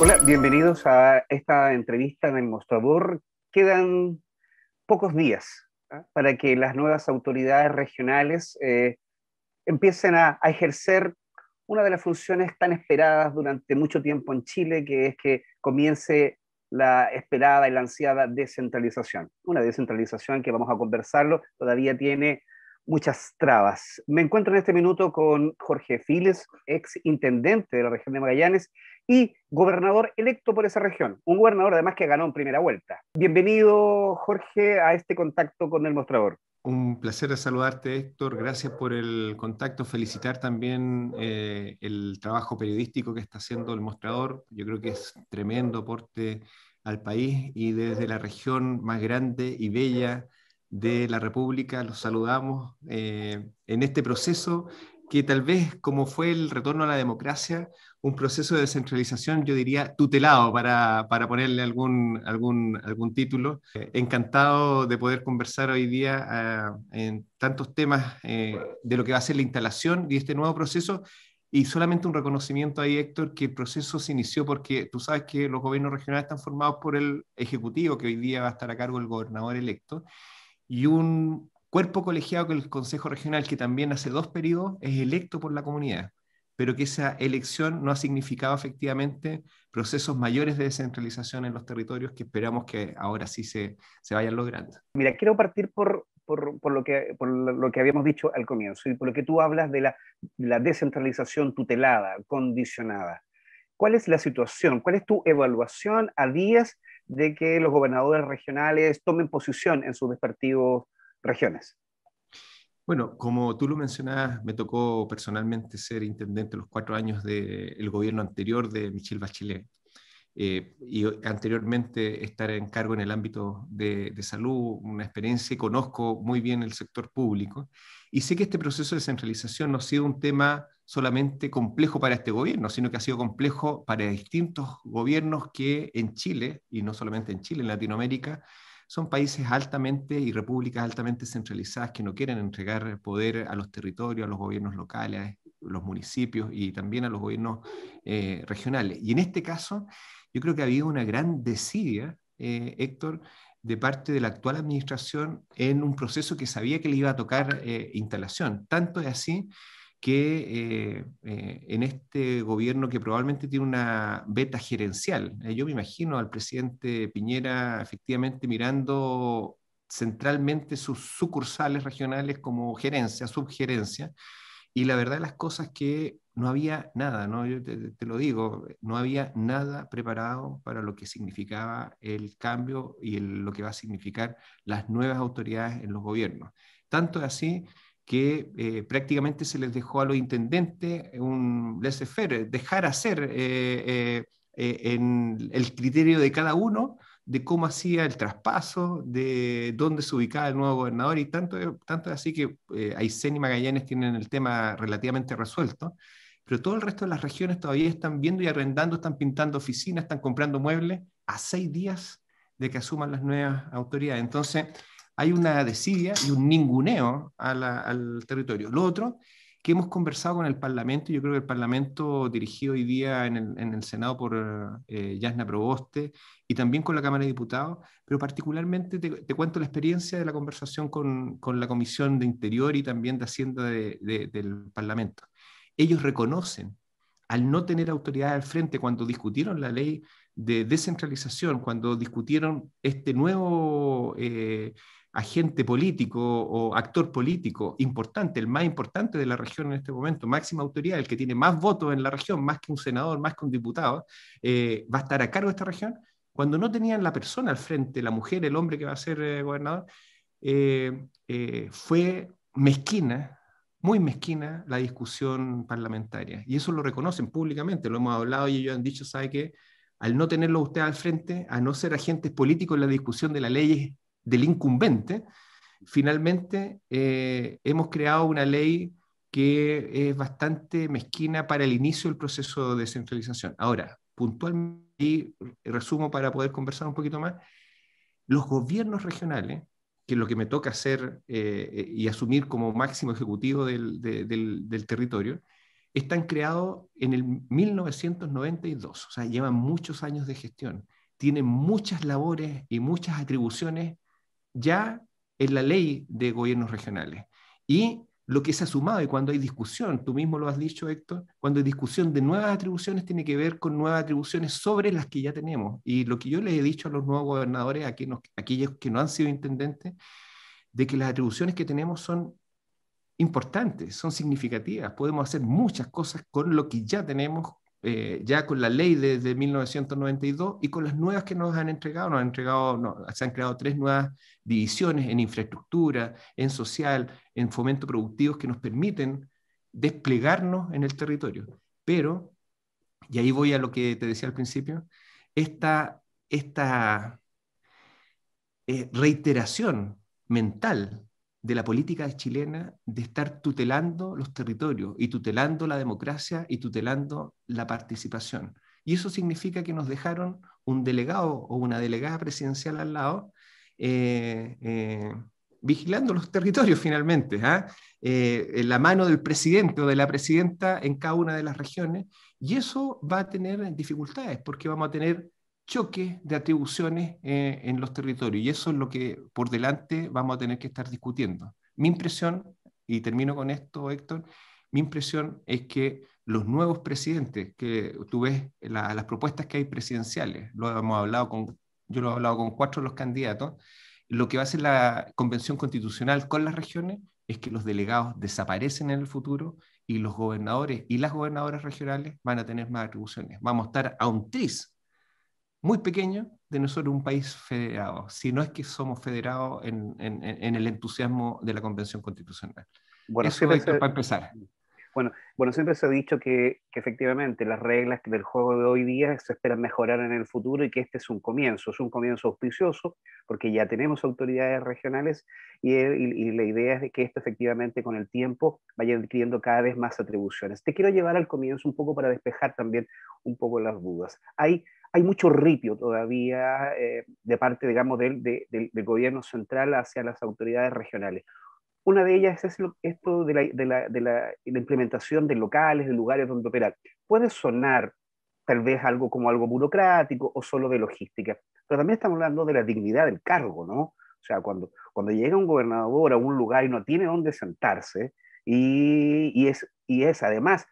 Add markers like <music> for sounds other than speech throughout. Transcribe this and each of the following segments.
Hola, bienvenidos a esta entrevista en el mostrador. Quedan pocos días ¿ah? para que las nuevas autoridades regionales eh, empiecen a, a ejercer una de las funciones tan esperadas durante mucho tiempo en Chile, que es que comience la esperada y la ansiada descentralización. Una descentralización que vamos a conversarlo, todavía tiene muchas trabas. Me encuentro en este minuto con Jorge Files, ex intendente de la región de Magallanes y gobernador electo por esa región, un gobernador además que ganó en primera vuelta. Bienvenido, Jorge, a este contacto con el mostrador. Un placer saludarte, Héctor. Gracias por el contacto. Felicitar también eh, el trabajo periodístico que está haciendo el mostrador. Yo creo que es tremendo aporte al país y desde la región más grande y bella de la República, los saludamos eh, en este proceso que tal vez como fue el retorno a la democracia, un proceso de descentralización, yo diría, tutelado para, ponerle algún, algún, título. Eh, encantado de poder conversar hoy día ah, en tantos temas eh, de lo que va a ser la instalación y este nuevo proceso. Y solamente un reconocimiento ahí, Héctor, que el proceso se inició porque tú sabes que los gobiernos regionales están formados por el Ejecutivo, que hoy día va a estar a cargo el gobernador electo y un cuerpo colegiado que el Consejo Regional, que también hace dos periodos, es electo por la comunidad, pero que esa elección no ha significado efectivamente procesos mayores de descentralización en los territorios que esperamos que ahora sí se, se vayan logrando. Mira, quiero partir por, por, por, lo que, por lo que habíamos dicho al comienzo y por lo que tú hablas de la, de la descentralización tutelada, condicionada. ¿Cuál es la situación? ¿Cuál es tu evaluación a días de que los gobernadores regionales tomen posición en sus respectivos regiones. Bueno, como tú lo mencionabas, me tocó personalmente ser intendente los cuatro años del gobierno anterior de Michelle Bachelet. Eh, y anteriormente estar en cargo en el ámbito de, salud, una experiencia y conozco muy bien el sector público. Y sé que este proceso de descentralización no ha sido un tema solamente complejo para este gobierno, sino que ha sido complejo para distintos gobiernos que en Chile, y no solamente en Chile, en Latinoamérica, son países altamente y repúblicas altamente centralizadas que no quieren entregar poder a los territorios, a los gobiernos locales, a los municipios y también a los gobiernos eh, regionales. Y en este caso, yo creo que ha habido una gran desidia, eh, Héctor, de parte de la actual administración en un proceso que sabía que le iba a tocar eh, instalación. Tanto es así que eh, en este gobierno que probablemente tiene una beta gerencial, yo me imagino al presidente Piñera efectivamente mirando centralmente sus sucursales regionales como gerencia, subgerencia, y la verdad las cosas que no había nada, ¿no? Yo te, lo digo, no había nada preparado para lo que significaba el cambio y lo que va a significar las nuevas autoridades en los gobiernos. Tanto así que eh, prácticamente se les dejó a los intendentes un laissez-faire, dejar hacer eh, eh, en el criterio de cada uno de cómo hacía el traspaso, de dónde se ubicaba el nuevo gobernador, y tanto, tanto así que eh, Aysén y Magallanes tienen el tema relativamente resuelto, pero todo el resto de las regiones todavía están viendo y arrendando, están pintando oficinas, están comprando muebles a seis días de que asuman las nuevas autoridades. Entonces, hay una desidia y un ninguneo al territorio. Lo otro que hemos conversado con el Parlamento. Yo creo que el Parlamento, dirigido hoy día en el, Senado por eh, Yasna Proboste y también con la Cámara de Diputados, pero particularmente te, cuento la experiencia de la conversación con, la Comisión de Interior y también de Hacienda del Parlamento. Ellos reconocen, al no tener autoridad al frente cuando discutieron la ley de descentralización, cuando discutieron este nuevo... Eh, agente político o actor político importante, el más importante de la región en este momento, máxima autoridad, el que tiene más votos en la región, más que un senador, más que un diputado, eh, va a estar a cargo de esta región, cuando no tenían la persona al frente, la mujer, el hombre que va a ser eh, gobernador, eh, fue mezquina, muy mezquina la discusión parlamentaria. Y eso lo reconocen públicamente, lo hemos hablado y ellos han dicho, ¿sabe que Al no tenerlo usted al frente, a no ser agentes políticos en la discusión de las leyes del incumbente, finalmente eh, hemos creado una ley que es bastante mezquina para el inicio del proceso de descentralización. Ahora, puntualmente, y resumo para poder conversar un poquito más, los gobiernos regionales, que es lo que me toca hacer eh, y asumir como máximo ejecutivo del, del territorio, están creados en el 1992, o sea, llevan muchos años de gestión, tienen muchas labores y muchas atribuciones ya en la ley de gobiernos regionales. Y lo que se ha sumado, y cuando hay discusión, tú mismo lo has dicho, Héctor, cuando hay discusión de nuevas atribuciones, tiene que ver con nuevas atribuciones sobre las que ya tenemos. Y lo que yo les he dicho a los nuevos gobernadores, a aquellos, aquellos que no han sido intendentes, de que las atribuciones que tenemos son importantes, son significativas. Podemos hacer muchas cosas con lo que ya tenemos, eh, ya con la ley desde de 1992 y con las nuevas que nos han entregado. Nos han entregado, se han creado tres nuevas divisiones en infraestructura, en social, en fomento productivo que nos permiten desplegarnos en el territorio. Pero, y ahí voy a lo que te decía al principio, esta, esta eh, reiteración mental de la política chilena de estar tutelando los territorios y tutelando la democracia y tutelando la participación. Y eso significa que nos dejaron un delegado o una delegada presidencial al lado, eh, eh, vigilando los territorios finalmente, ¿ah? eh, en la mano del presidente o de la presidenta en cada una de las regiones. Y eso va a tener dificultades, porque vamos a tener choque de atribuciones eh, en los territorios. Y eso es lo que por delante vamos a tener que estar discutiendo. Mi impresión, y termino con esto, Héctor, mi impresión es que los nuevos presidentes, que tú ves las propuestas que hay presidenciales, lo hemos hablado con, yo lo he hablado con cuatro de los candidatos, lo que va a hacer la convención constitucional con las regiones es que los delegados desaparecen en el futuro y los gobernadores y las gobernadoras regionales van a tener más atribuciones. Vamos a estar a un tris muy pequeño de nosotros un país federado, si no es que somos federados en, en, el entusiasmo de la Convención Constitucional. Bueno, para empezar. Bueno, bueno, siempre se ha dicho que, que, efectivamente las reglas del juego de hoy día se esperan mejorar en el futuro y que este es un comienzo, es un comienzo auspicioso porque ya tenemos autoridades regionales y, y, la idea es de que esto efectivamente con el tiempo vaya adquiriendo cada vez más atribuciones. Te quiero llevar al comienzo un poco para despejar también un poco las dudas. Hay hay mucho ripio todavía eh, de parte, digamos, del, gobierno central hacia las autoridades regionales. Una de ellas es esto de la, implementación de locales, de lugares donde operar. Puede sonar tal vez algo como algo burocrático o solo de logística, pero también estamos hablando de la dignidad del cargo, ¿no? O sea, cuando, cuando llega un gobernador a un lugar y no tiene dónde sentarse y, y es, y es además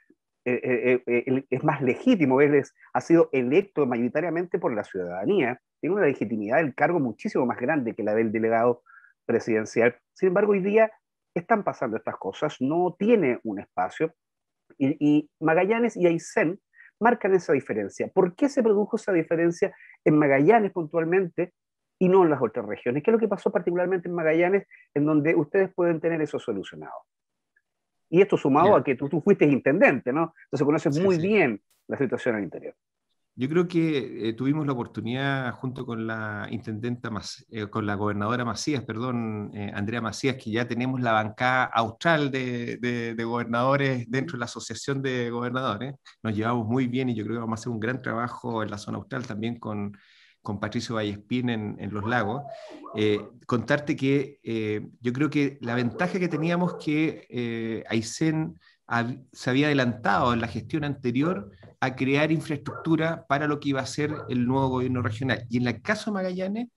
eh, eh, eh, es más legítimo, él ha sido electo mayoritariamente por la ciudadanía, tiene una legitimidad del cargo muchísimo más grande que la del delegado presidencial. Sin embargo, hoy día están pasando estas cosas, no tiene un espacio, y, y Magallanes y Aysén marcan esa diferencia. ¿Por qué se produjo esa diferencia en Magallanes puntualmente y no en las otras regiones? ¿Qué es lo que pasó particularmente en Magallanes, en donde ustedes pueden tener eso solucionado? Y esto sumado a que tú, fuiste intendente, ¿no? Entonces conoces muy bien la situación al interior. Yo creo que eh, tuvimos la oportunidad junto con la intendenta, eh, con la gobernadora Macías, perdón, eh, Andrea Macías, que ya tenemos la bancada austral de, de, de, gobernadores dentro de la asociación de gobernadores. Nos llevamos muy bien y yo creo que vamos a hacer un gran trabajo en la zona austral también con con Patricio Vallespín en, Los Lagos, eh, contarte que eh, yo creo que la ventaja que teníamos que eh, Aysén se había adelantado en la gestión anterior a crear infraestructura para lo que iba a ser el nuevo gobierno regional. Y en la caso Magallanes,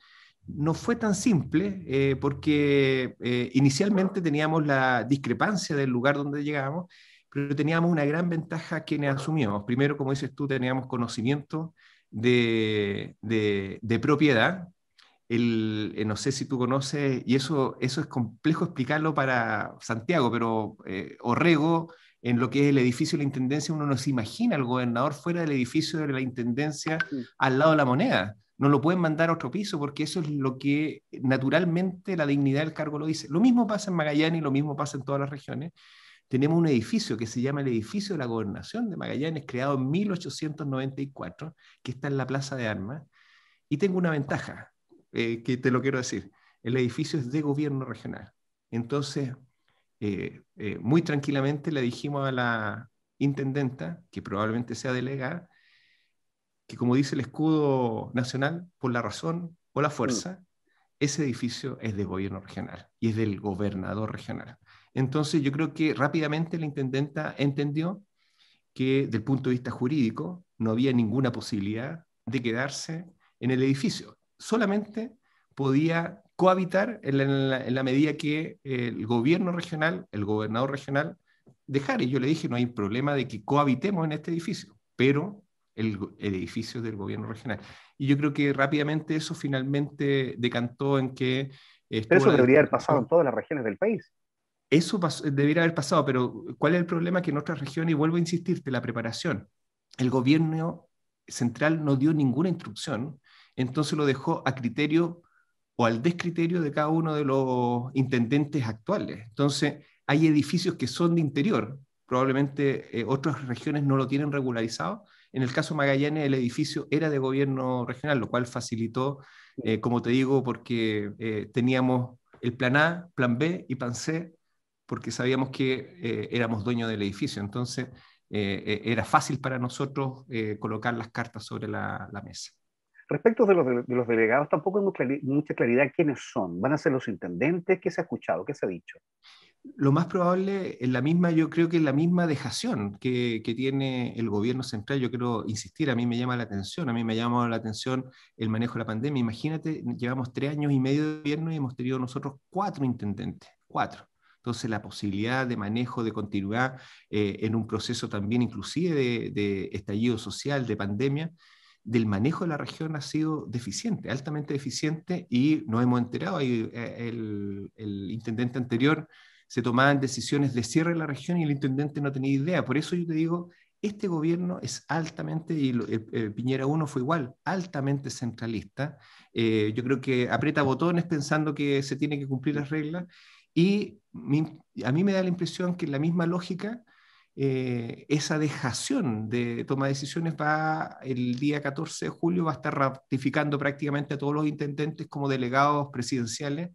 no fue tan simple eh, porque inicialmente teníamos la discrepancia del lugar donde llegábamos, pero teníamos una gran ventaja que asumíamos. Primero, como dices tú, teníamos conocimiento de, de, propiedad, el, eh, no sé si tú conoces, y eso, eso es complejo explicarlo para Santiago, pero eh, Orrego, en lo que es el edificio de la Intendencia, uno no se imagina al gobernador fuera del edificio de la Intendencia al lado de la moneda. No lo pueden mandar a otro piso porque eso es lo que naturalmente la dignidad del cargo lo dice. Lo mismo pasa en Magallanes y lo mismo pasa en todas las regiones tenemos un edificio que se llama el Edificio de la Gobernación de Magallanes, creado en 1894, que está en la Plaza de Armas, y tengo una ventaja, eh, que te lo quiero decir, el edificio es de gobierno regional. Entonces, eh, eh, muy tranquilamente le dijimos a la intendenta, que probablemente sea delegada, que como dice el escudo nacional, por la razón o la fuerza, mm. ese edificio es de gobierno regional y es del gobernador regional. Entonces yo creo que rápidamente la intendenta entendió que del punto de vista jurídico no había ninguna posibilidad de quedarse en el edificio. Solamente podía cohabitar en la, medida que el gobierno regional, el gobernador regional, dejara. Y yo le dije, no hay problema de que cohabitemos en este edificio, pero el, edificio del gobierno regional. Y yo creo que rápidamente eso finalmente decantó en que... Pero eso debería haber pasado en todas las regiones del país. Eso debiera haber pasado, pero ¿cuál es el problema? Que en otras regiones, y vuelvo a insistirte, la preparación. El gobierno central no dio ninguna instrucción, entonces lo dejó a criterio o al descriterio de cada uno de los intendentes actuales. Entonces, hay edificios que son de interior, probablemente eh, otras regiones no lo tienen regularizado. En el caso Magallanes, el edificio era de gobierno regional, lo cual facilitó, eh, como te digo, porque eh, teníamos el plan A, plan B y plan C porque sabíamos que eh, éramos dueños del edificio. Entonces, eh, eh, era fácil para nosotros colocar las cartas sobre la, mesa. Respecto de los, delegados, tampoco hay mucha claridad quiénes son. ¿Van a ser los intendentes? ¿Qué se ha escuchado? ¿Qué se ha dicho? Lo más probable, es la misma, yo creo que es la misma dejación que, tiene el gobierno central, yo quiero insistir, a mí me llama la atención, a mí me llama la atención el manejo de la pandemia. Imagínate, llevamos tres años y medio de gobierno y hemos tenido nosotros cuatro intendentes, cuatro. Entonces, la posibilidad de manejo, de continuidad eh, en un proceso también inclusive de, estallido social, de pandemia, del manejo de la región ha sido deficiente, altamente deficiente, y no hemos enterado, eh, el, el, intendente anterior se tomaban decisiones de cierre de la región y el intendente no tenía idea. Por eso yo te digo, este gobierno es altamente, y eh, Piñera 1 fue igual, altamente centralista. yo creo que aprieta botones pensando que se tiene que cumplir las reglas y a mí me da la impresión que la misma lógica, eh, esa dejación de toma de decisiones va el día 14 de julio, va a estar ratificando prácticamente a todos los intendentes como delegados presidenciales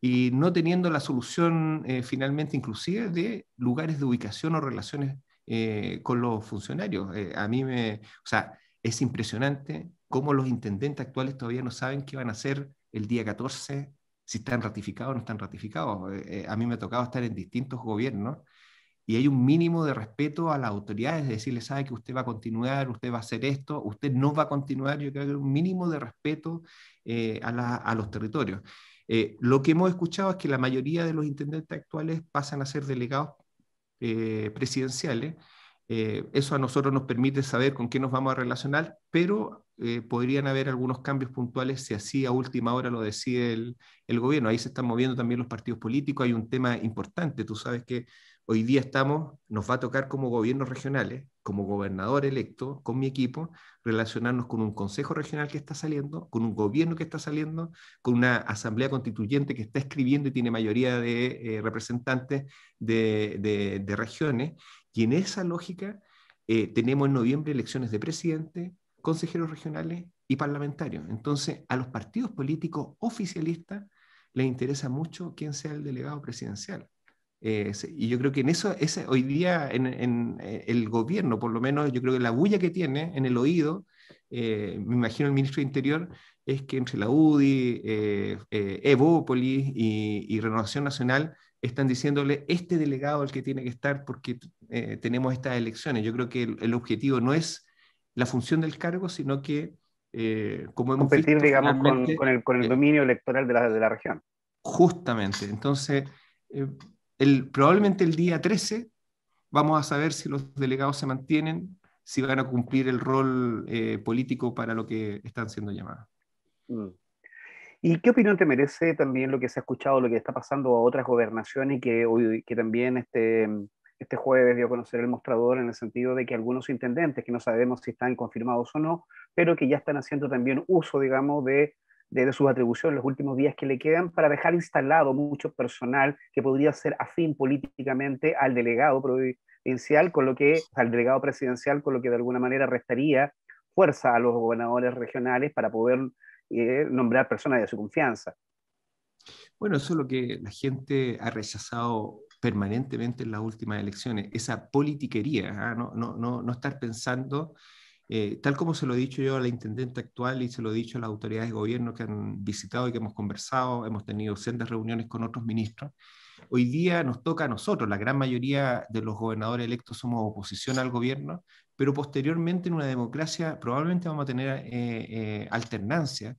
y no teniendo la solución eh, finalmente inclusive de lugares de ubicación o relaciones eh, con los funcionarios. a mí me, o sea, es impresionante cómo los intendentes actuales todavía no saben qué van a hacer el día 14 si están ratificados o no están ratificados. Eh, eh, a mí me ha tocado estar en distintos gobiernos y hay un mínimo de respeto a las autoridades, de decirle, sabe que usted va a continuar, usted va a hacer esto, usted no va a continuar, yo creo que hay un mínimo de respeto eh, a, los territorios. lo que hemos escuchado es que la mayoría de los intendentes actuales pasan a ser delegados presidenciales, eh, eso a nosotros nos permite saber con qué nos vamos a relacionar, pero eh, podrían haber algunos cambios puntuales si así a última hora lo decide el, gobierno. Ahí se están moviendo también los partidos políticos, hay un tema importante. Tú sabes que hoy día estamos, nos va a tocar como gobiernos regionales, como gobernador electo, con mi equipo, relacionarnos con un consejo regional que está saliendo, con un gobierno que está saliendo, con una asamblea constituyente que está escribiendo y tiene mayoría de eh, representantes de regiones y en esa lógica eh, tenemos en noviembre elecciones de presidente, consejeros regionales y parlamentarios. Entonces, a los partidos políticos oficialistas les interesa mucho quién sea el delegado presidencial. Eh, y yo creo que en eso, hoy día en, eh, el gobierno, por lo menos, yo creo que la bulla que tiene en el oído eh, me imagino el ministro de Interior, es que entre la UDI, eh, eh, Evópolis y, Renovación Nacional están diciéndole este delegado el que tiene que estar porque tenemos estas elecciones. Yo creo que el, objetivo no es la función del cargo, sino que, como hemos Competir, digamos, con, el, dominio electoral de la, región. Justamente. Entonces, probablemente el día 13 vamos a saber si los delegados se mantienen, si van a cumplir el rol eh, político para lo que están siendo llamadas. Mm. ¿Y qué opinión te merece también lo que se ha escuchado, lo que está pasando a otras gobernaciones que, hoy, que también este, mm, este jueves dio a conocer el mostrador en el sentido de que algunos intendentes, que no sabemos si están confirmados o no, pero que ya están haciendo también uso, digamos, de de, sus atribuciones, los últimos días que le quedan, para dejar instalado mucho personal que podría ser afín políticamente al delegado provincial, con lo que, al delegado presidencial, con lo que de alguna manera restaría fuerza a los gobernadores regionales para poder eh, nombrar personas de su confianza. Bueno, eso es lo que la gente ha rechazado permanentemente en las últimas elecciones, esa politiquería, ¿ah? no, no estar pensando eh, tal como se lo he dicho yo a la intendente actual y se lo he dicho a las autoridades de gobierno que han visitado y que hemos conversado, hemos tenido de reuniones con otros ministros, hoy día nos toca a nosotros, la gran mayoría de los gobernadores electos somos oposición al gobierno, pero posteriormente en una democracia probablemente vamos a tener eh, eh, alternancia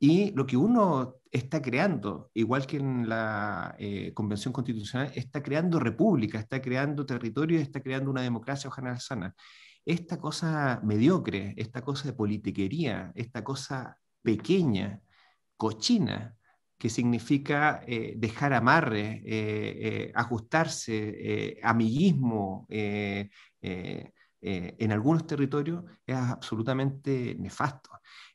y lo que uno está creando, igual que en la Convención Constitucional, está creando república, está creando territorio, está creando una democracia ojalá sana esta cosa mediocre, esta cosa de politiquería, esta cosa pequeña, cochina, que significa eh, dejar amarre, eh, eh, ajustarse, amiguismo en algunos territorios, es absolutamente nefasto.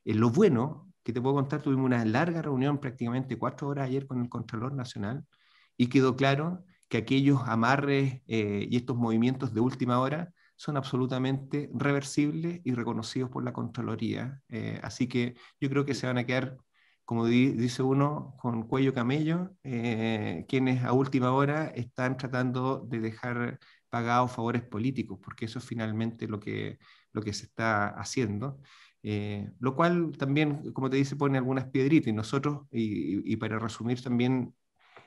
lo bueno que te puedo contar, tuvimos una larga reunión, prácticamente cuatro horas ayer con el Contralor Nacional, y quedó claro que aquellos amarres y estos movimientos de última hora son absolutamente reversibles y reconocidos por la Contraloría. Eh, así que yo creo que se van a quedar, como dice uno, con cuello camello, eh, quienes a última hora están tratando de dejar pagados favores políticos, porque eso es finalmente lo que, lo que se está haciendo. Eh, lo cual también, como te dice, pone algunas piedritas y nosotros, y, y para resumir también,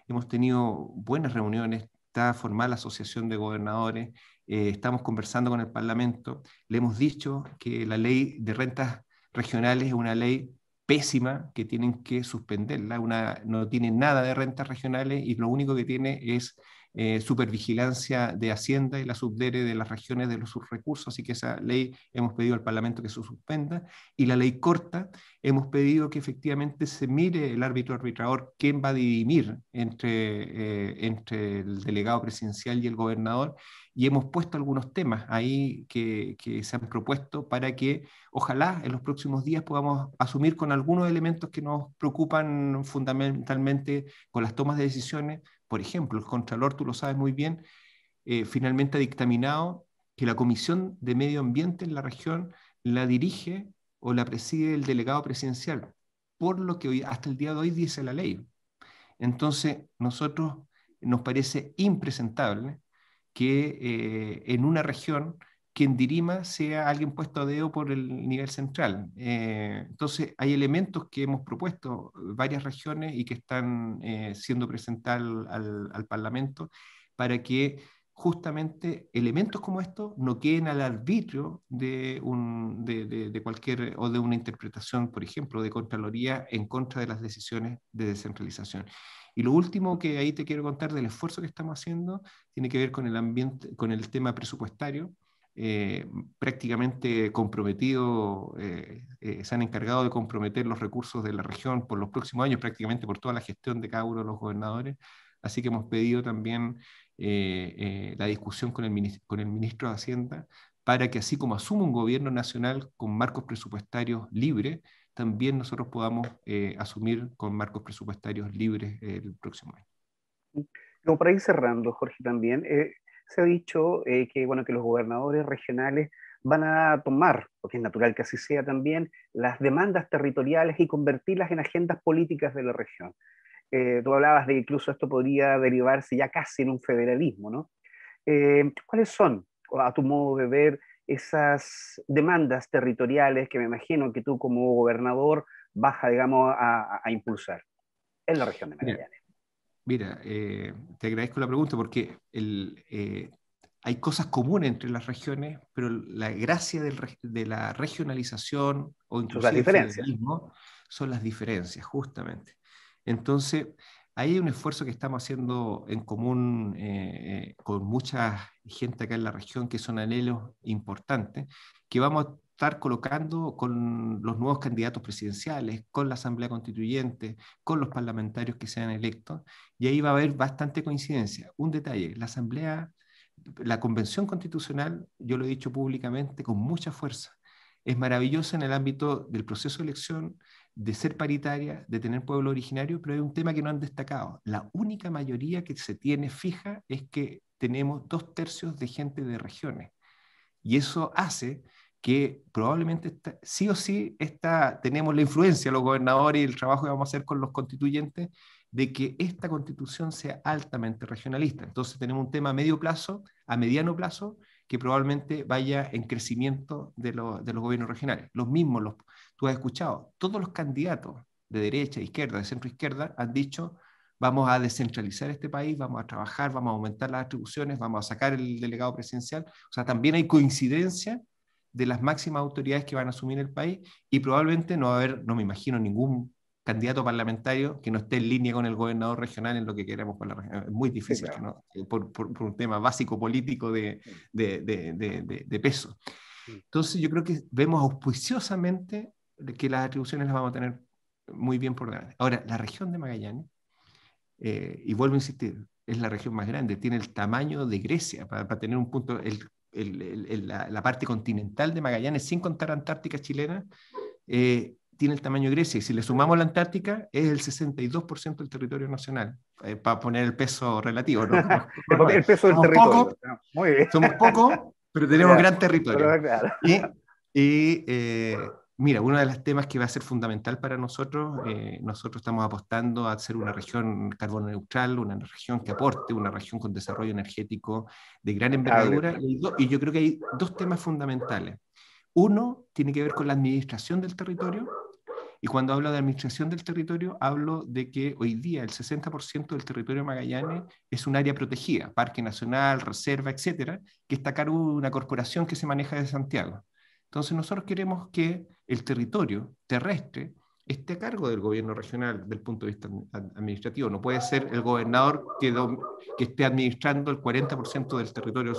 hemos tenido buenas reuniones está formada la Asociación de Gobernadores, eh, estamos conversando con el Parlamento, le hemos dicho que la ley de rentas regionales es una ley pésima que tienen que suspenderla, una, no tiene nada de rentas regionales y lo único que tiene es eh, supervigilancia de Hacienda y la subdere de las regiones de los, subrecursos, así que esa ley hemos pedido al Parlamento que se suspenda, y la ley corta, hemos pedido que efectivamente se mire el árbitro arbitrador quién va a dirimir entre, eh, entre el delegado presidencial y el gobernador, y hemos puesto algunos temas ahí que, que, se han propuesto para que ojalá en los próximos días podamos asumir con algunos elementos que nos preocupan fundamentalmente con las tomas de decisiones por ejemplo, el Contralor, tú lo sabes muy bien, eh, finalmente ha dictaminado que la Comisión de Medio Ambiente en la región la dirige o la preside el delegado presidencial, por lo que hoy, hasta el día de hoy dice la ley. Entonces, nosotros nos parece impresentable que eh, en una región quien dirima sea alguien puesto a dedo por el nivel central. Eh, entonces, hay elementos que hemos propuesto varias regiones y que están eh, siendo presentados al, Parlamento para que justamente elementos como estos no queden al arbitrio de, un, cualquier o de una interpretación, por ejemplo, de Contraloría en contra de las decisiones de descentralización. Y lo último que ahí te quiero contar del esfuerzo que estamos haciendo tiene que ver con el ambiente, con el tema presupuestario eh, prácticamente comprometido, eh, eh, se han encargado de comprometer los recursos de la región por los próximos años, prácticamente por toda la gestión de cada uno de los gobernadores. Así que hemos pedido también eh, la discusión con el, con el ministro de Hacienda para que así como asuma un gobierno nacional con marcos presupuestarios libres, también nosotros podamos asumir con marcos presupuestarios libres el próximo año. Como para ir cerrando, Jorge, también, eh, se ha dicho eh, que, bueno, que los gobernadores regionales van a tomar, porque es natural que así sea también, las demandas territoriales y convertirlas en agendas políticas de la región. Eh, tú hablabas de que incluso esto podría derivarse ya casi en un federalismo, ¿no? Eh, ¿Cuáles son, a tu modo de ver, esas demandas territoriales que me imagino que tú como gobernador vas a, digamos, a, impulsar en la región de Medellín? Mira, eh, te agradezco la pregunta porque eh, hay cosas comunes entre las regiones, pero la gracia de la regionalización o incluso la regionalismo son las diferencias, justamente. Entonces, hay un esfuerzo que estamos haciendo en común eh, con mucha gente acá en la región, que son anhelos importantes, que vamos a estar colocando con los nuevos candidatos presidenciales, con la Asamblea Constituyente, con los parlamentarios que sean electos, y ahí va a haber bastante coincidencia. Un detalle, la Asamblea, la Convención Constitucional, yo lo he dicho públicamente con mucha fuerza, es maravillosa en el ámbito del proceso de elección, de ser paritaria, de tener pueblo originario, pero hay un tema que no han destacado. La única mayoría que se tiene fija es que tenemos dos tercios de gente de regiones. Y eso hace que probablemente sí o sí está, tenemos la influencia, los gobernadores y el trabajo que vamos a hacer con los constituyentes, de que esta constitución sea altamente regionalista. Entonces tenemos un tema a medio plazo, a mediano plazo, que probablemente vaya en crecimiento de, los gobiernos regionales. Los mismos, los, tú has escuchado, todos los candidatos de derecha, izquierda, de centro izquierda, han dicho, vamos a descentralizar este país, vamos a trabajar, vamos a aumentar las atribuciones, vamos a sacar el delegado presidencial. O sea, también hay coincidencia de las máximas autoridades que van a asumir el país y probablemente no va a haber, no me imagino, ningún candidato parlamentario que no esté en línea con el gobernador regional en lo que queremos con la región. Es muy difícil, ¿no? por, un tema básico político de, de, peso. Entonces yo creo que vemos auspiciosamente que las atribuciones las vamos a tener muy bien por delante. Ahora, la región de Magallanes, eh, y vuelvo a insistir, es la región más grande, tiene el tamaño de Grecia, para, tener un punto, el la, parte continental de Magallanes, sin contar Antártica chilena, eh, tiene el tamaño de Grecia. Y si le sumamos la Antártica, es el 62% del territorio nacional, eh, para poner el peso relativo. ¿no? <laughs> el, peso del territorio. Poco, Somos pocos, pero tenemos gran territorio. Y, eh, Mira, uno de los temas que va a ser fundamental para nosotros, eh, nosotros estamos apostando a ser una región carbono neutral, una región que aporte, una región con desarrollo energético de gran envergadura. Y, yo creo que hay dos temas fundamentales. Uno tiene que ver con la administración del territorio. Y cuando hablo de administración del territorio, hablo de que hoy día el 60% del territorio de Magallanes es un área protegida, parque nacional, reserva, etcétera, que está a cargo de una corporación que se maneja desde Santiago. Entonces nosotros queremos que el territorio terrestre esté a cargo del gobierno regional del punto de vista administrativo. No puede ser el gobernador que, que esté administrando el 40% del territorio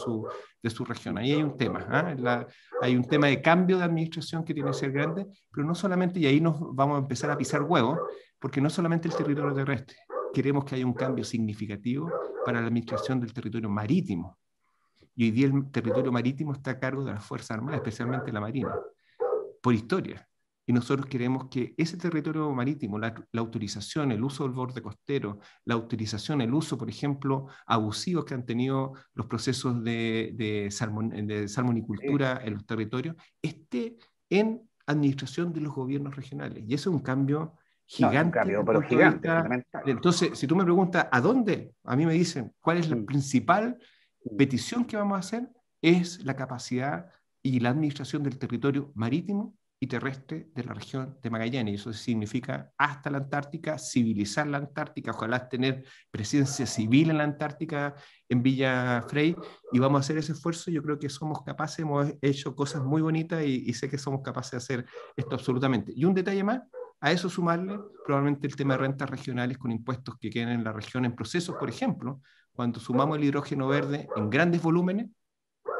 de su región. Ahí hay un tema. ¿ah? La, hay un tema de cambio de administración que tiene que ser grande, pero no solamente, y ahí nos vamos a empezar a pisar huevos, porque no solamente el territorio terrestre. Queremos que haya un cambio significativo para la administración del territorio marítimo, y hoy día el territorio marítimo está a cargo de las Fuerzas Armadas, especialmente la Marina, por historia. Y nosotros queremos que ese territorio marítimo, la, la, autorización, el uso del borde costero, la autorización, el uso, por ejemplo, abusivos que han tenido los procesos de, de, salmon, de salmonicultura en los territorios, esté en administración de los gobiernos regionales. Y eso es un cambio gigante. un cambio, pero gigante Entonces, si tú me preguntas, ¿a dónde? A mí me dicen, ¿cuál es la mm. principal petición que vamos a hacer es la capacidad y la administración del territorio marítimo y terrestre de la región de Magallanes. Y Eso significa hasta la Antártica, civilizar la Antártica, ojalá tener presencia civil en la Antártica, en Villa Frey, y vamos a hacer ese esfuerzo. Yo creo que somos capaces, hemos hecho cosas muy bonitas y, y sé que somos capaces de hacer esto absolutamente. Y un detalle más, a eso sumarle probablemente el tema de rentas regionales con impuestos que queden en la región en procesos, por ejemplo, cuando sumamos el hidrógeno verde en grandes volúmenes,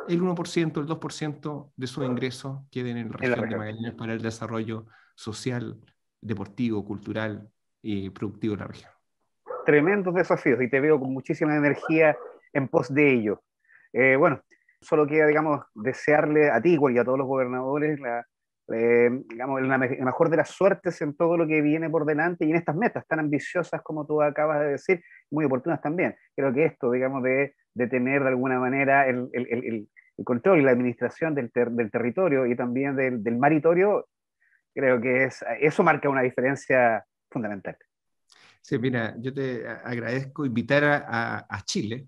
el 1%, el 2% de sus ingresos queden en la región, de Magallanes para el desarrollo social, deportivo, cultural y productivo de la región. Tremendos desafíos y te veo con muchísima energía en pos de ello. Eh, bueno, solo queda, digamos, desearle a ti igual y a todos los gobernadores la, eh, digamos, la, mejor de las suertes en todo lo que viene por delante y en estas metas tan ambiciosas como tú acabas de decir, muy oportunas también. Creo que esto, digamos, de, de tener de alguna manera el, el, el, el control y la administración del, del territorio y también del, del, maritorio, creo que es, eso marca una diferencia fundamental. Sí, mira, yo te agradezco invitar a, a Chile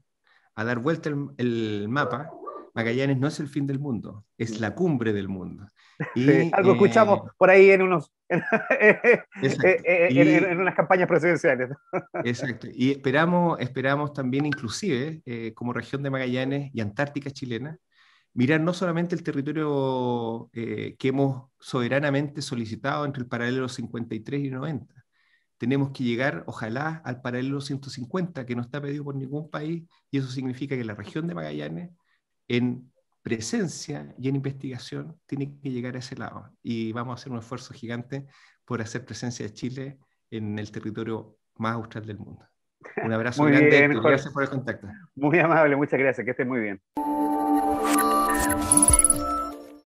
a dar vuelta el mapa Magallanes no es el fin del mundo, es mm. la cumbre del mundo. <laughs> algo eh, escuchamos por ahí en unos <laughs> eh, eh, en, unas campañas presidenciales. <laughs> exacto. Y esperamos, esperamos también, inclusive, como región de Magallanes y Antártica chilena, mirar no solamente el territorio que hemos soberanamente solicitado entre el paralelo 53 y 90. Tenemos que llegar, ojalá, al paralelo 150, que no está pedido por ningún país, y eso significa que la región de Magallanes en presencia y en investigación tiene que llegar a ese lado. Y vamos a hacer un esfuerzo gigante por hacer presencia de Chile en el territorio más austral del mundo. Un abrazo muy grande. gracias por el contacto. Muy amable, muchas gracias. Que esté muy bien.